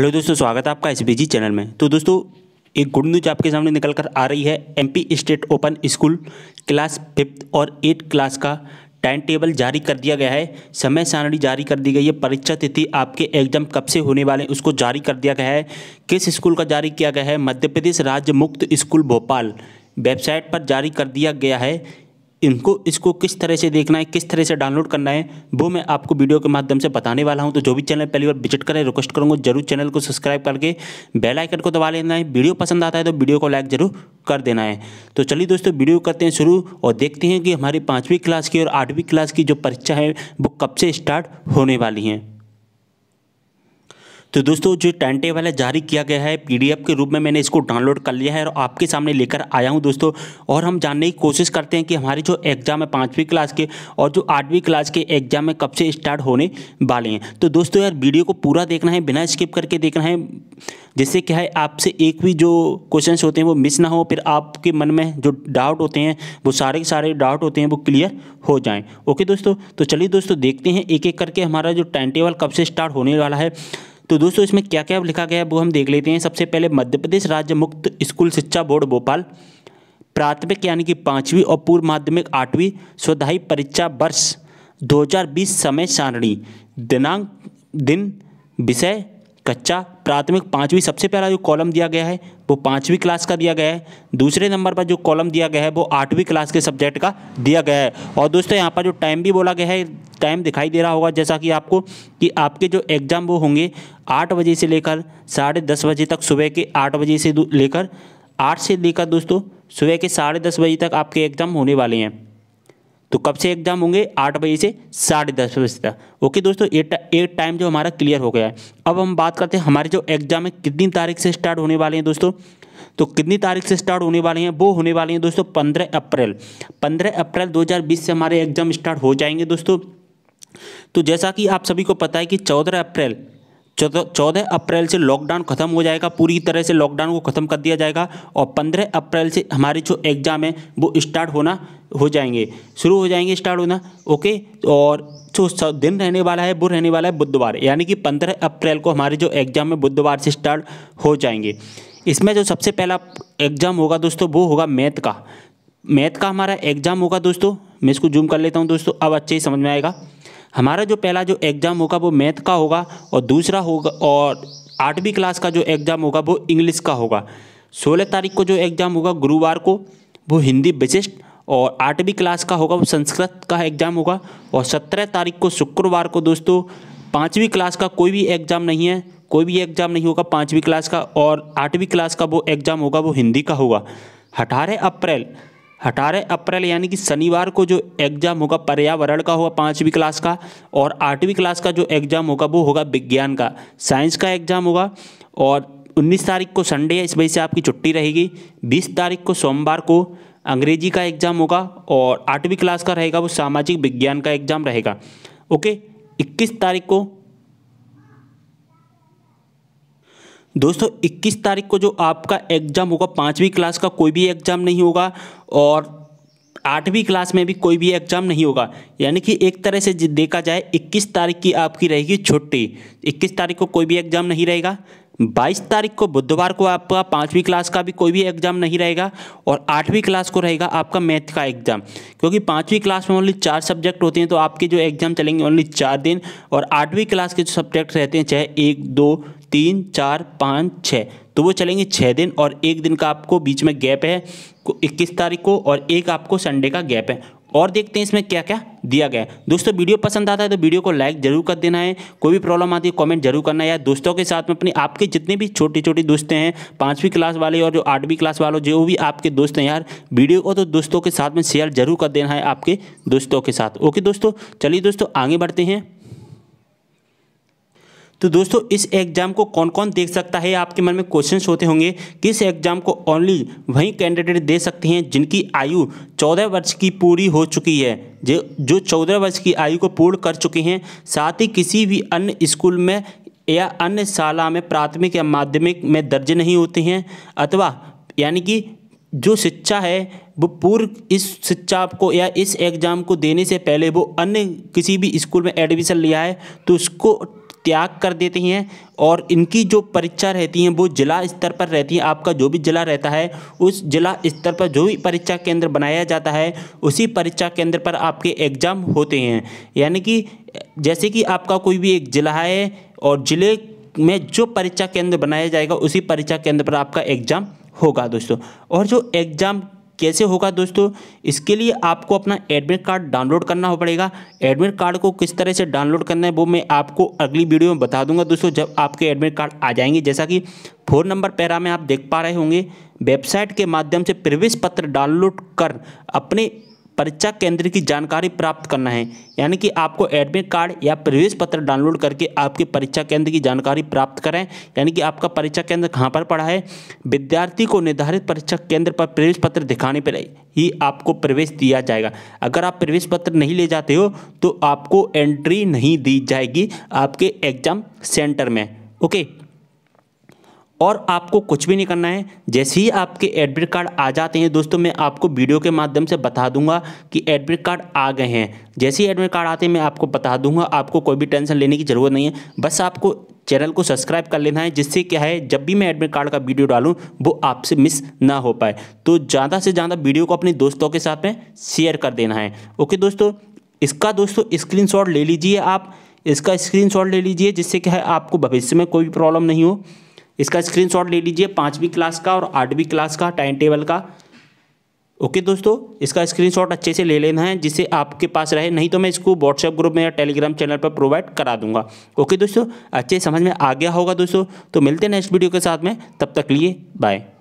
hello दोस्तों स्वागत है आपका एस चैनल में तो दोस्तों एक गुड न्यूज आपके सामने निकल कर आ रही है MP state open school class fifth और एट क्लास का टाइम टेबल जारी कर दिया गया है समय सारणी जारी कर दी गई है परीक्षा तिथि आपके एग्जाम कब से होने वाले हैं उसको जारी कर दिया गया है किस स्कूल का जारी किया गया है मध्य प्रदेश राज्य मुक्त स्कूल भोपाल वेबसाइट पर जारी कर दिया गया है इनको इसको किस तरह से देखना है किस तरह से डाउनलोड करना है वो मैं आपको वीडियो के माध्यम से बताने वाला हूं तो जो भी चैनल पहली बार विजिट करें रिक्वेस्ट करूँगा जरूर चैनल को सब्सक्राइब करके बेल आइकन को दबा लेना है वीडियो पसंद आता है तो वीडियो को लाइक जरूर कर देना है तो चलिए दोस्तों वीडियो करते हैं शुरू और देखते हैं कि हमारी पाँचवीं क्लास की और आठवीं क्लास की जो परीक्षा है वो कब से स्टार्ट होने वाली हैं तो दोस्तों जो टाइम टेबल है जारी किया गया है पीडीएफ के रूप में मैंने इसको डाउनलोड कर लिया है और आपके सामने लेकर आया हूँ दोस्तों और हम जानने की कोशिश करते हैं कि हमारे जो एग्ज़ाम है पाँचवीं क्लास के और जो आठवीं क्लास के एग्ज़ाम है कब से स्टार्ट होने वाले हैं तो दोस्तों यार वीडियो को पूरा देखना है बिना स्किप करके देखना है जिससे क्या है आपसे एक भी जो क्वेश्चन होते हैं वो मिस ना हो फिर आपके मन में जो डाउट होते हैं वो सारे के सारे डाउट होते हैं वो क्लियर हो जाएँ ओके दोस्तों तो चलिए दोस्तों देखते हैं एक एक करके हमारा जो टाइम टेबल कब से स्टार्ट होने वाला है तो दोस्तों इसमें क्या क्या लिखा गया है वो हम देख लेते हैं सबसे पहले मध्य प्रदेश राज्य मुक्त स्कूल शिक्षा बोर्ड भोपाल प्राथमिक यानी कि पाँचवीं और पूर्व माध्यमिक आठवीं स्वधायी परीक्षा वर्ष 2020 समय सारणी दिनांक दिन विषय कच्चा प्राथमिक पाँचवीं सबसे पहला जो कॉलम दिया गया है वो पाँचवीं क्लास का दिया गया है दूसरे नंबर पर जो कॉलम दिया गया है वो आठवीं क्लास के सब्जेक्ट का दिया गया है और दोस्तों यहाँ पर जो टाइम भी बोला गया है टाइम दिखाई दे रहा होगा जैसा कि आपको कि आपके जो एग्ज़ाम वो होंगे आठ बजे से लेकर साढ़े दस बजे तक सुबह के आठ बजे से लेकर आठ से लेकर दोस्तों सुबह के साढ़े दस बजे तक आपके एग्ज़ाम होने वाले हैं तो कब से एग्जाम होंगे आठ बजे से साढ़े दस बजे तक ओके दोस्तों ये टाइम जो हमारा क्लियर हो गया है अब हम बात करते हैं हमारे जो एग्जाम है कितनी तारीख से स्टार्ट होने वाले हैं दोस्तों तो कितनी तारीख से स्टार्ट होने वाले हैं वो होने वाले हैं दोस्तों पंद्रह अप्रैल पंद्रह अप्रैल दो से हमारे एग्जाम स्टार्ट हो जाएंगे दोस्तों तो जैसा कि आप सभी को पता है कि चौदह अप्रैल चौदह अप्रैल से लॉकडाउन खत्म हो जाएगा पूरी तरह से लॉकडाउन को ख़त्म कर दिया जाएगा और पंद्रह अप्रैल से हमारी जो एग्ज़ाम है वो स्टार्ट होना हो जाएंगे शुरू हो जाएंगे स्टार्ट होना ओके और जो दिन रहने वाला है वो रहने वाला है बुधवार यानी कि पंद्रह अप्रैल को हमारे जो एग्ज़ाम है बुधवार से स्टार्ट हो जाएंगे इसमें जो सबसे पहला एग्ज़ाम होगा दोस्तों वो होगा मैथ का मैथ का हमारा एग्ज़ाम होगा दोस्तों मैं इसको जूम कर लेता हूँ दोस्तों अब अच्छे ही समझ में आएगा हमारा जो पहला जो एग्ज़ाम होगा वो मैथ का होगा और दूसरा होगा और आठवीं क्लास का जो एग्ज़ाम होगा वो इंग्लिश का होगा सोलह तारीख को जो एग्ज़ाम होगा गुरुवार को वो हिंदी विशिष्ट और आठवीं क्लास का होगा वो संस्कृत का एग्ज़ाम होगा और सत्रह तारीख को शुक्रवार को दोस्तों पाँचवीं क्लास का कोई भी एग्ज़ाम नहीं है कोई भी एग्ज़ाम नहीं होगा पाँचवीं क्लास का और आठवीं क्लास का वो एग्ज़ाम होगा वो हिंदी का होगा अठारह अप्रैल अठारह अप्रैल यानी कि शनिवार को जो एग्जाम होगा पर्यावरण का होगा पाँचवीं क्लास का और आठवीं क्लास का जो एग्जाम होगा वो होगा विज्ञान का साइंस का एग्जाम होगा और 19 तारीख को संडे है इस वजह से आपकी छुट्टी रहेगी 20 तारीख को सोमवार को अंग्रेजी का एग्जाम होगा और आठवीं क्लास का रहेगा वो सामाजिक विज्ञान का एग्जाम रहेगा ओके 21 तारीख को दोस्तों 21 तारीख को जो आपका एग्ज़ाम होगा पाँचवीं क्लास का कोई भी एग्ज़ाम नहीं होगा और आठवीं क्लास में भी कोई भी एग्ज़ाम नहीं होगा यानी कि एक तरह से देखा जाए 21 तारीख की आपकी रहेगी छुट्टी 21 तारीख को कोई भी एग्ज़ाम नहीं रहेगा बाईस तारीख को बुधवार को आपका पाँचवीं क्लास का भी कोई भी एग्जाम नहीं रहेगा और आठवीं क्लास को रहेगा आपका मैथ का एग्जाम क्योंकि पाँचवीं क्लास में ओनली चार सब्जेक्ट होते हैं तो आपके जो एग्जाम चलेंगे ओनली चार दिन और आठवीं क्लास के जो सब्जेक्ट रहते हैं चाहे एक दो तीन चार पाँच छः तो वो चलेंगे छः दिन और एक दिन का आपको बीच में गैप है इक्कीस तारीख को और एक आपको संडे का गैप है और देखते हैं इसमें क्या क्या दिया गया दोस्तों वीडियो पसंद आता है तो वीडियो को लाइक जरूर कर देना है कोई भी प्रॉब्लम आती है कमेंट जरूर करना है या दोस्तों के साथ में अपने आपके जितने भी छोटे छोटे दोस्त हैं पाँचवीं क्लास वाले और जो आठवीं क्लास वालों जो भी आपके दोस्त हैं यार वीडियो को तो दोस्तों के साथ में शेयर जरूर कर देना है आपके दोस्तों के साथ ओके दोस्तों चलिए दोस्तों आगे बढ़ते हैं तो दोस्तों इस एग्ज़ाम को कौन कौन देख सकता है आपके मन में क्वेश्चन होते होंगे किस एग्ज़ाम को ओनली वही कैंडिडेट दे सकते हैं जिनकी आयु चौदह वर्ष की पूरी हो चुकी है जो जो चौदह वर्ष की आयु को पूर्ण कर चुके हैं साथ ही किसी भी अन्य स्कूल में या अन्य शाला में प्राथमिक या माध्यमिक में दर्ज नहीं होते हैं अथवा यानी कि जो शिक्षा है वो पूर्व इस शिक्षा को या इस एग्ज़ाम को देने से पहले वो अन्य किसी भी स्कूल में एडमिशन लिया है तो उसको त्याग कर देती हैं और इनकी जो परीक्षा रहती हैं वो जिला स्तर पर रहती हैं आपका जो भी जिला रहता है उस जिला स्तर पर जो भी परीक्षा केंद्र बनाया जाता है उसी परीक्षा केंद्र पर आपके एग्ज़ाम होते हैं यानी कि जैसे कि आपका कोई भी एक जिला है और ज़िले में जो परीक्षा केंद्र बनाया जाएगा उसी परीक्षा केंद्र पर आपका एग्ज़ाम होगा दोस्तों और जो एग्ज़ाम कैसे होगा दोस्तों इसके लिए आपको अपना एडमिट कार्ड डाउनलोड करना हो पड़ेगा एडमिट कार्ड को किस तरह से डाउनलोड करना है वो मैं आपको अगली वीडियो में बता दूंगा दोस्तों जब आपके एडमिट कार्ड आ जाएंगे जैसा कि फ़ोन नंबर पैरा में आप देख पा रहे होंगे वेबसाइट के माध्यम से प्रवेश पत्र डाउनलोड कर अपने परीक्षा केंद्र की जानकारी प्राप्त करना है यानी कि आपको एडमिट कार्ड या प्रवेश पत्र डाउनलोड करके आपके परीक्षा केंद्र की जानकारी प्राप्त करें यानी कि आपका परीक्षा केंद्र कहाँ पर पड़ा है विद्यार्थी को निर्धारित परीक्षा केंद्र पर प्रवेश पत्र दिखाने पर ही आपको प्रवेश दिया जाएगा अगर आप प्रवेश पत्र नहीं ले जाते हो तो आपको एंट्री नहीं दी जाएगी आपके एग्जाम सेंटर में ओके और आपको कुछ भी नहीं करना है जैसे ही आपके एडमिट कार्ड आ जाते हैं दोस्तों मैं आपको वीडियो के माध्यम से बता दूंगा कि एडमिट कार्ड आ गए हैं जैसे ही एडमिट कार्ड आते हैं मैं आपको बता दूंगा आपको कोई भी टेंशन लेने की ज़रूरत नहीं है बस आपको चैनल को सब्सक्राइब कर लेना है जिससे क्या है जब भी मैं एडमिट कार्ड का वीडियो डालूँ वो आपसे मिस ना हो पाए तो ज़्यादा से ज़्यादा वीडियो को अपने दोस्तों के साथ में शेयर कर देना है ओके दोस्तों इसका दोस्तों स्क्रीन ले लीजिए आप इसका स्क्रीन ले लीजिए जिससे क्या है आपको भविष्य में कोई प्रॉब्लम नहीं हो इसका स्क्रीनशॉट ले लीजिए पाँचवीं क्लास का और आठवीं क्लास का टाइम टेबल का ओके दोस्तों इसका स्क्रीनशॉट अच्छे से ले लेना है जिससे आपके पास रहे नहीं तो मैं इसको व्हाट्सएप ग्रुप में या टेलीग्राम चैनल पर प्रोवाइड करा दूंगा ओके दोस्तों अच्छे समझ में आ गया होगा दोस्तों तो मिलते हैं नेक्स्ट वीडियो के साथ में तब तक लिए बाय